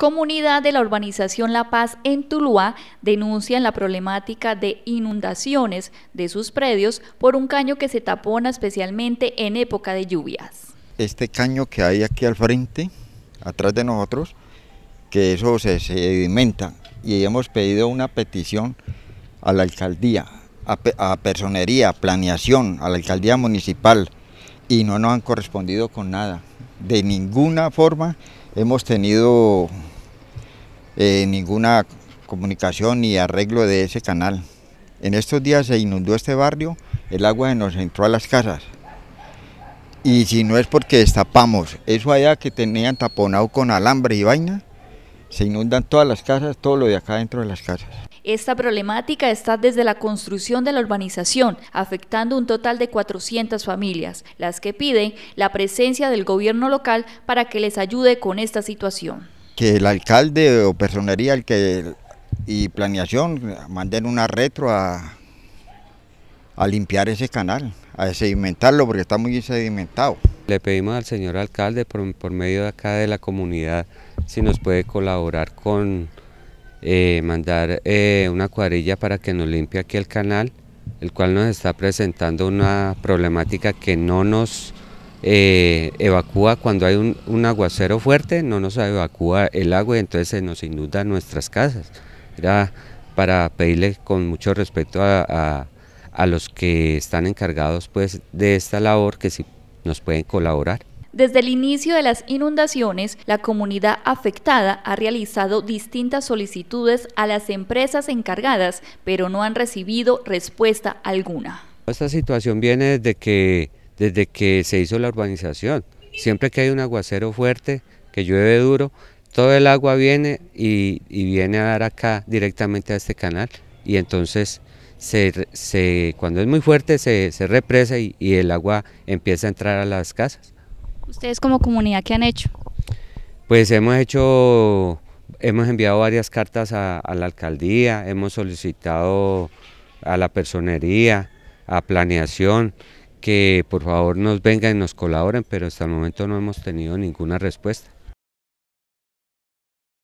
Comunidad de la urbanización La Paz en Tuluá denuncian la problemática de inundaciones de sus predios por un caño que se tapona especialmente en época de lluvias. Este caño que hay aquí al frente, atrás de nosotros, que eso se sedimenta y hemos pedido una petición a la alcaldía, a, personería, a planeación, a la alcaldía municipal y no nos han correspondido con nada. De ninguna forma hemos tenido eh, ninguna comunicación ni arreglo de ese canal. En estos días se inundó este barrio, el agua nos entró a las casas. Y si no es porque destapamos, eso allá que tenían taponado con alambre y vaina, se inundan todas las casas, todo lo de acá dentro de las casas. Esta problemática está desde la construcción de la urbanización, afectando un total de 400 familias, las que piden la presencia del gobierno local para que les ayude con esta situación que el alcalde o personería el que, y planeación manden una retro a, a limpiar ese canal, a sedimentarlo porque está muy sedimentado. Le pedimos al señor alcalde por, medio de acá de la comunidad si nos puede colaborar con eh, mandar eh, una cuadrilla para que nos limpie aquí el canal, el cual nos está presentando una problemática que no nos eh, evacúa cuando hay un, aguacero fuerte, no nos evacúa el agua y entonces se nos inundan nuestras casas. Era para pedirle con mucho respeto a, los que están encargados pues, de esta labor que si nos pueden colaborar. Desde el inicio de las inundaciones, la comunidad afectada ha realizado distintas solicitudes a las empresas encargadas, pero no han recibido respuesta alguna. Esta situación viene desde que desde que se hizo la urbanización. Siempre que hay un aguacero fuerte, que llueve duro, todo el agua viene y, viene a dar acá directamente a este canal y entonces se, cuando es muy fuerte se, represa y, el agua empieza a entrar a las casas. ¿Ustedes como comunidad qué han hecho? Pues hemos hecho, hemos enviado varias cartas a la alcaldía, hemos solicitado a la personería, a planeación, que por favor nos vengan y nos colaboren, pero hasta el momento no hemos tenido ninguna respuesta.